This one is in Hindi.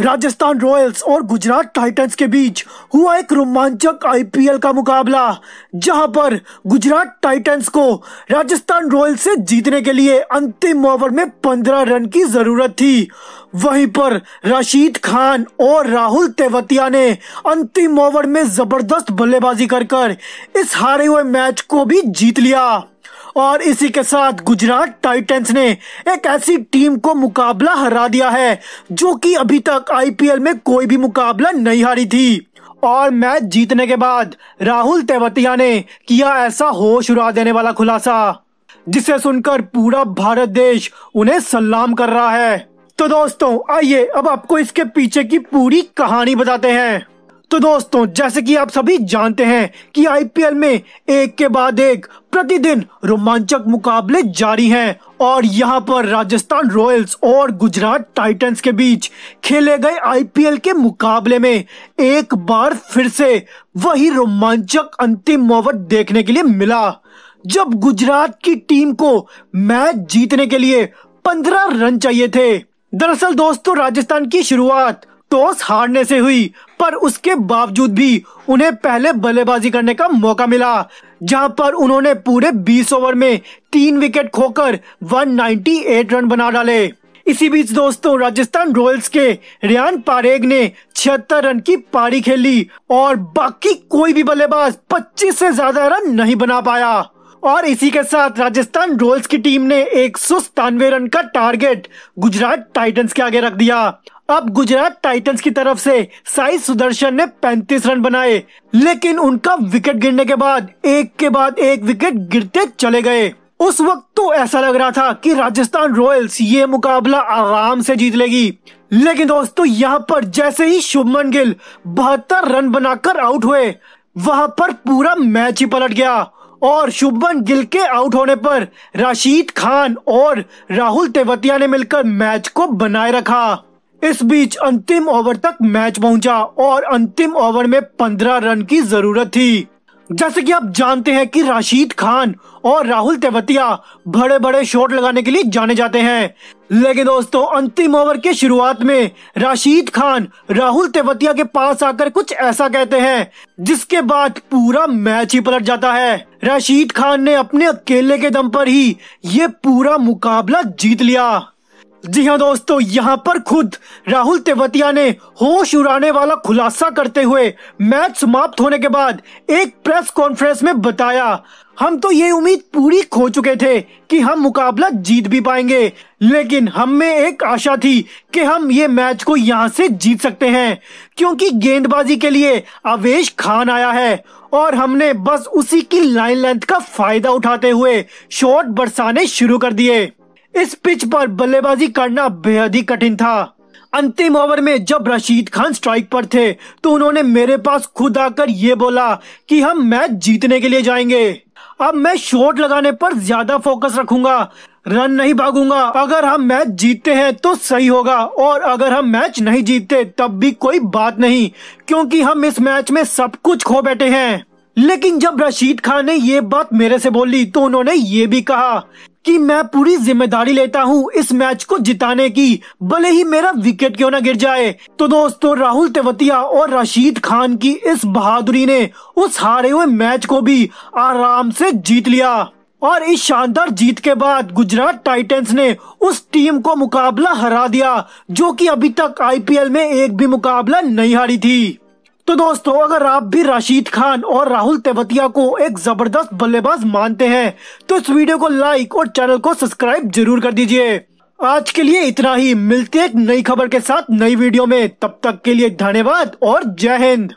राजस्थान रॉयल्स और गुजरात टाइटंस के बीच हुआ एक रोमांचक आईपीएल का मुकाबला जहां पर गुजरात टाइटंस को राजस्थान रॉयल्स से जीतने के लिए अंतिम ओवर में पंद्रह रन की जरूरत थी वहीं पर रशीद खान और राहुल तेवतिया ने अंतिम ओवर में जबरदस्त बल्लेबाजी कर कर इस हारे हुए मैच को भी जीत लिया और इसी के साथ गुजरात टाइटंस ने एक ऐसी टीम को मुकाबला हरा दिया है जो कि अभी तक आईपीएल में कोई भी मुकाबला नहीं हारी थी और मैच जीतने के बाद राहुल तेवतिया ने किया ऐसा होश उड़ा देने वाला खुलासा जिसे सुनकर पूरा भारत देश उन्हें सलाम कर रहा है तो दोस्तों आइए अब आपको इसके पीछे की पूरी कहानी बताते हैं तो दोस्तों जैसे कि आप सभी जानते हैं कि आईपीएल में एक के बाद एक प्रतिदिन रोमांचक मुकाबले जारी हैं और यहां पर राजस्थान रॉयल्स और गुजरात टाइटंस के बीच खेले गए आईपीएल के मुकाबले में एक बार फिर से वही रोमांचक अंतिम ओवर देखने के लिए मिला जब गुजरात की टीम को मैच जीतने के लिए पंद्रह रन चाहिए थे दरअसल दोस्तों राजस्थान की शुरुआत टॉस हारने से हुई पर उसके बावजूद भी उन्हें पहले बल्लेबाजी करने का मौका मिला जहां पर उन्होंने पूरे 20 ओवर में तीन विकेट खोकर 198 रन बना डाले इसी बीच दोस्तों राजस्थान रॉयल्स के रियान पारेग ने छिहत्तर रन की पारी खेली और बाकी कोई भी बल्लेबाज 25 से ज्यादा रन नहीं बना पाया और इसी के साथ राजस्थान रॉयल्स की टीम ने एक रन का टारगेट गुजरात टाइटंस के आगे रख दिया अब गुजरात टाइटंस की तरफ से साई सुदर्शन ने 35 रन बनाए लेकिन उनका विकेट गिरने के बाद एक के बाद एक विकेट गिरते चले गए उस वक्त तो ऐसा लग रहा था कि राजस्थान रॉयल्स ये मुकाबला आराम से जीत लेगी लेकिन दोस्तों यहाँ पर जैसे ही शुभमन गिल बहत्तर रन बनाकर आउट हुए वहाँ पर पूरा मैच ही पलट गया और शुभमन गिल के आउट होने पर राशिद खान और राहुल तेवतिया ने मिलकर मैच को बनाए रखा इस बीच अंतिम ओवर तक मैच पहुंचा और अंतिम ओवर में पंद्रह रन की जरूरत थी जैसे कि आप जानते हैं कि राशिद खान और राहुल तेवतिया बड़े बड़े शॉट लगाने के लिए जाने जाते हैं लेकिन दोस्तों अंतिम ओवर के शुरुआत में राशिद खान राहुल तेवतिया के पास आकर कुछ ऐसा कहते हैं जिसके बाद पूरा मैच ही पलट जाता है राशिद खान ने अपने अकेले के दम पर ही ये पूरा मुकाबला जीत लिया जी हाँ दोस्तों यहाँ पर खुद राहुल तेवतिया ने होश उड़ाने वाला खुलासा करते हुए मैच समाप्त होने के बाद एक प्रेस कॉन्फ्रेंस में बताया हम तो ये उम्मीद पूरी खो चुके थे कि हम मुकाबला जीत भी पाएंगे लेकिन हम में एक आशा थी कि हम ये मैच को यहाँ से जीत सकते हैं क्योंकि गेंदबाजी के लिए आवेश खान आया है और हमने बस उसी की लाइन लेंथ का फायदा उठाते हुए शॉट बरसाने शुरू कर दिए इस पिच पर बल्लेबाजी करना बेहद ही कठिन था अंतिम ओवर में जब रशीद खान स्ट्राइक पर थे तो उन्होंने मेरे पास खुद आकर ये बोला कि हम मैच जीतने के लिए जाएंगे अब मैं शॉट लगाने पर ज्यादा फोकस रखूंगा रन नहीं भागूंगा अगर हम मैच जीतते हैं तो सही होगा और अगर हम मैच नहीं जीतते तब भी कोई बात नहीं क्योंकि हम इस मैच में सब कुछ खो बैठे हैं लेकिन जब रशीद खान ने ये बात मेरे से बोली तो उन्होंने ये भी कहा कि मैं पूरी जिम्मेदारी लेता हूं इस मैच को जिताने की भले ही मेरा विकेट क्यों ना गिर जाए तो दोस्तों राहुल तेवतिया और रशीद खान की इस बहादुरी ने उस हारे हुए मैच को भी आराम से जीत लिया और इस शानदार जीत के बाद गुजरात टाइटंस ने उस टीम को मुकाबला हरा दिया जो कि अभी तक आईपीएल में एक भी मुकाबला नहीं हारी थी तो दोस्तों अगर आप भी राशिद खान और राहुल तेवतिया को एक जबरदस्त बल्लेबाज मानते हैं तो इस वीडियो को लाइक और चैनल को सब्सक्राइब जरूर कर दीजिए आज के लिए इतना ही मिलते एक नई खबर के साथ नई वीडियो में तब तक के लिए धन्यवाद और जय हिंद